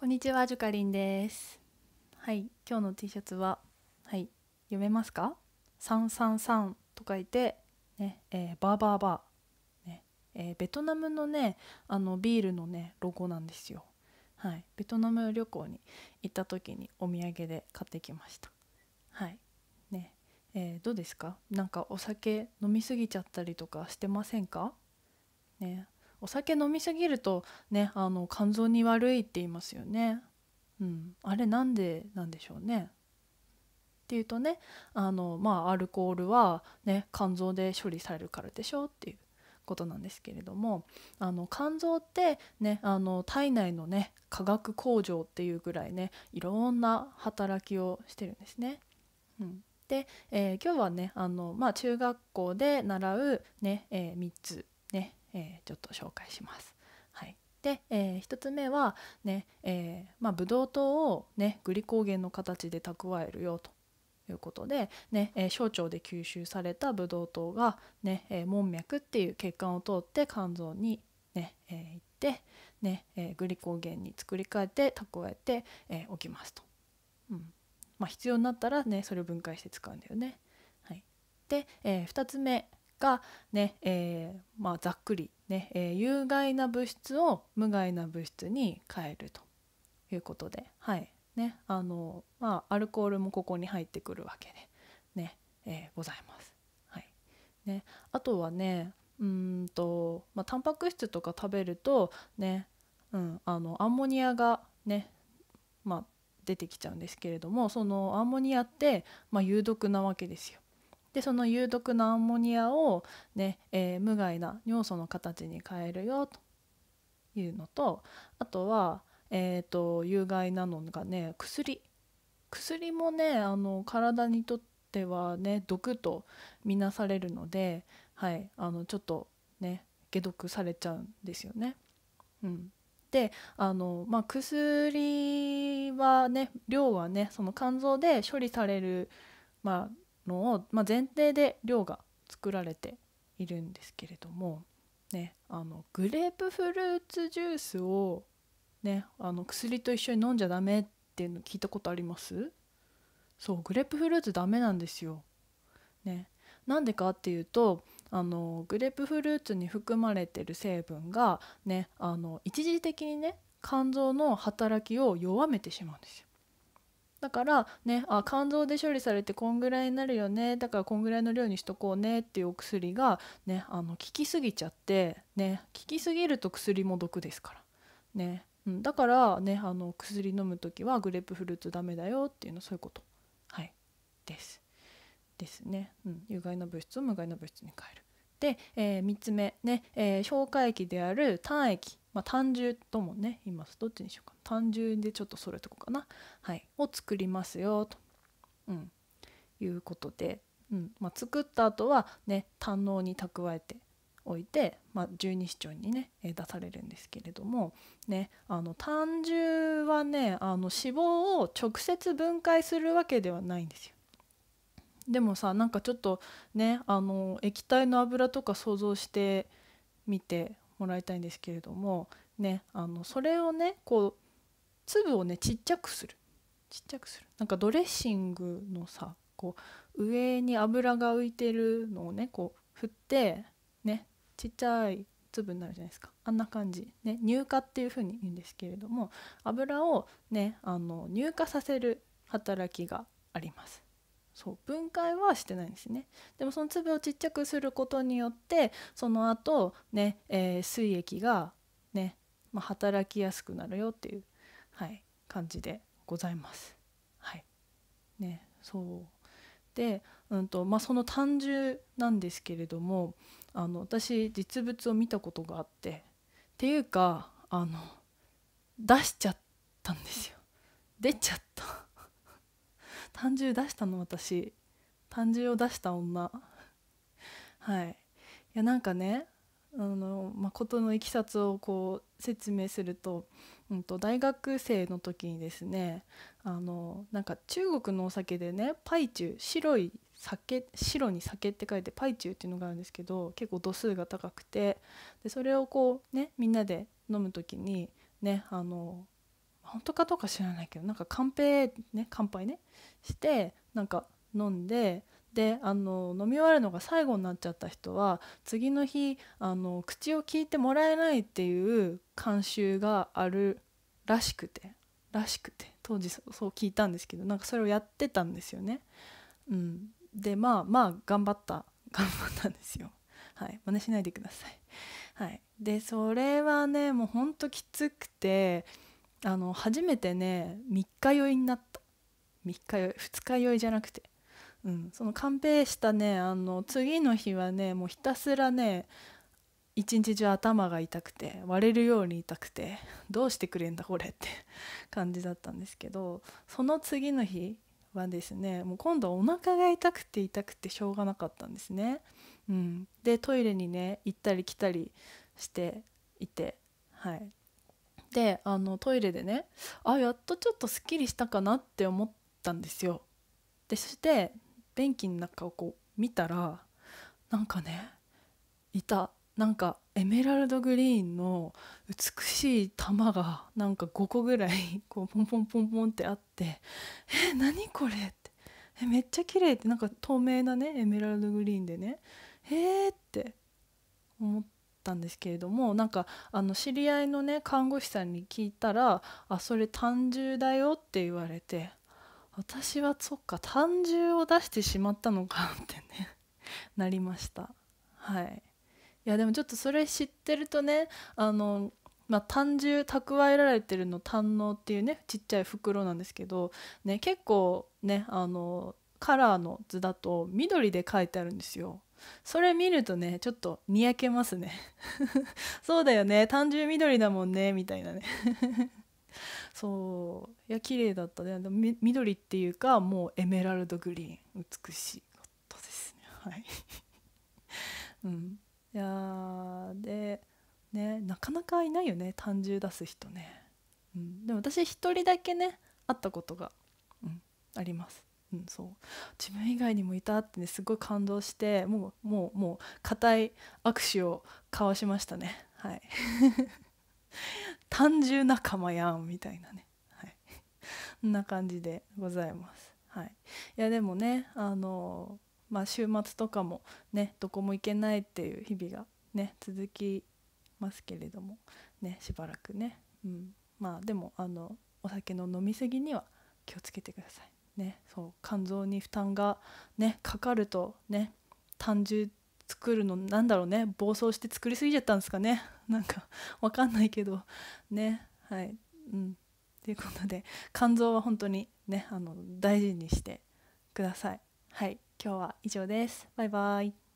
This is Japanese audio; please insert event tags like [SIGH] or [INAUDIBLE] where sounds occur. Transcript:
こんにちは、ジュカリンです。はい、今日の T シャツは、はい、読めますか ?333 と書いて、ねえー、バーバーバー、ねえー、ベトナムのね、あのビールのね、ロゴなんですよ。はい、ベトナム旅行に行った時にお土産で買ってきました。はい、ね、えー、どうですかなんかお酒飲みすぎちゃったりとかしてませんかね、お酒飲みすぎるとねあの肝臓に悪いって言いますよね。うん、あれなんでなんでしょうね。っていうとねあのまあアルコールはね肝臓で処理されるからでしょっていうことなんですけれどもあの肝臓ってねあの体内のね化学工場っていうぐらいねいろんな働きをしてるんですね。うん、で、えー、今日はねあの、まあ、中学校で習うね、ねえー、3つねえー、ちょっと紹介します。はい、で、えー、1つ目はね、えー、まあ、ブドウ糖を、ね、グリコーゲンの形で蓄えるよということで、ねえー、小腸で吸収されたブドウ糖がね、え門脈っていう血管を通って肝臓にね、えー、行ってね、えグリコーゲンに作り変えて蓄えて、えおきますと。うんまあ、必要になったら、ね、それを分解して使うんだよね。はい、で、え2つ目が、ねえー、まあ、ざっくりねえー、有害な物質を無害な物質に変えるということで、はいねあのまあ、アルコールもここに入ってくるわけで、ねえー、ございます。はいね、あとはねうんと、まあ、タンパク質とか食べるとね、うん、あのアンモニアがね、まあ、出てきちゃうんですけれどもそのアンモニアって、まあ、有毒なわけですよ。でその有毒なアンモニアをね、えー、無害な尿素の形に変えるよというのとあとは、えーと有害なのがね薬薬もねあの体にとってはね毒とみなされるので、はい、あのちょっとね解毒されちゃうんですよね。うん、であの、まあ、薬はね量はねその肝臓で処理される、まあ、のを、まあ、前提で量が作られているんですけれども、ね、あのグレープフルーツジュースを、ね、あの薬と一緒に飲んじゃダメっていうの聞いたことありますそうグレープフルーツダメなんですよ。ね、なんでかっていうとあのグレープフルーツに含まれてる成分が、ね、あの一時的にね肝臓の働きを弱めてしまうんですよ。だからねあ肝臓で処理されてこんぐらいになるよねだからこんぐらいの量にしとこうねっていうお薬がねあの効きすぎちゃってね効きすぎると薬も毒ですからね、うん、だからねあの薬飲む時はグレープフルーツダメだよっていうのそういうことはいです。ですね、うん、有害な物質を無害な物質に変える。で、えー、3つ目ね、えー、消化液である胆液まあ、単純ともね言いますどっちにしようか単純でちょっとそれとこうかな、はい、を作りますよと、うん、いうことで、うんまあ、作った後はね胆のに蓄えておいて、まあ、十二指腸にね出されるんですけれども、ね、あの胆汁はねあの脂肪を直接分解するわけではないんですよ。でもさなんかちょっとねあの液体の油とか想像してみてもらいたいんですけれどもねあのそれをねこう粒をねちっちゃくするちっちゃくするなんかドレッシングのさこう上に油が浮いてるのをねこう振ってねちっちゃい粒になるじゃないですかあんな感じ、ね、乳化っていう風に言うんですけれども油をねあの乳化させる働きがあります。そう分解はしてないんですねでもその粒をちっちゃくすることによってその後ね、えー、水液がね、まあ、働きやすくなるよっていう、はい、感じでございます。はいね、そうで、うんとまあ、その単純なんですけれどもあの私実物を見たことがあってっていうかあの出しちゃったんですよ出ちゃった。30出したの私30を出した女はいいやなんかねあの、まことのいきさつをこう説明すると,、うん、と大学生の時にですねあのなんか中国のお酒でねパイチュー白い酒白に酒って書いてパイチューっていうのがあるんですけど結構度数が高くてでそれをこうねみんなで飲む時にねあの本当かどうか知らないけどなんか乾杯ね乾杯ねしてなんか飲んでであの飲み終わるのが最後になっちゃった人は次の日あの口を聞いてもらえないっていう慣習があるらしくてらしくて当時そう聞いたんですけどなんかそれをやってたんですよね。うん、でまあまあ頑張った [LAUGHS] 頑張ったんですよ。はい真似しないでください。はい、でそれはねもうほんときつくて。あの初めてね3日酔いになった3日酔い2日酔いじゃなくて、うん、その完璧したねあの次の日はねもうひたすらね一日中頭が痛くて割れるように痛くてどうしてくれんだこれって [LAUGHS] 感じだったんですけどその次の日はですねもう今度はお腹が痛くて痛くてしょうがなかったんですね。うん、でトイレにね行ったり来たりしていて、はい、であのトイレでねあやっとちょっとすっきりしたかなって思ったんですよ。でそして便器の中をこう見たらなんかねいたなんかエメラルドグリーンの美しい玉がなんか5個ぐらいこうポンポンポンポンってあって「え何これ?」って「えめっちゃ綺麗ってなんか透明なねエメラルドグリーンでね「えー?」って思って。ったんですけれどもなんかあの知り合いのね看護師さんに聞いたら「あそれ単純だよ」って言われて私はそっか単純を出してしまったのかってね [LAUGHS] なりましたはいいやでもちょっとそれ知ってるとねあのまあ、単純蓄えられてるの胆のっていうねちっちゃい袋なんですけど、ね、結構ねあのカラーの図だと緑で書いてあるんですよ。それ見るとねちょっとにやけますね [LAUGHS] そうだよね単純緑だもんねみたいなね [LAUGHS] そういや綺麗だったね緑っていうかもうエメラルドグリーン美しかったですねはいうんいやでねなかなかいないよね単純出す人ね、うん、でも私一人だけね会ったことが、うん、ありますうん、そう自分以外にもいたってねすごい感動してもうもうもう固い握手を交わしましたねはい [LAUGHS] 単純仲間やんみたいなねはいんな感じでございますはいいやでもねあのまあ週末とかもねどこも行けないっていう日々がね続きますけれどもねしばらくねうんまあでもあのお酒の飲み過ぎには気をつけてくださいね、そう肝臓に負担が、ね、かかるとね単純作るのなんだろうね暴走して作りすぎちゃったんですかね [LAUGHS] なんかわかんないけどねはいうんということで肝臓は本当にねあの大事にしてくださいはい今日は以上ですバイバイ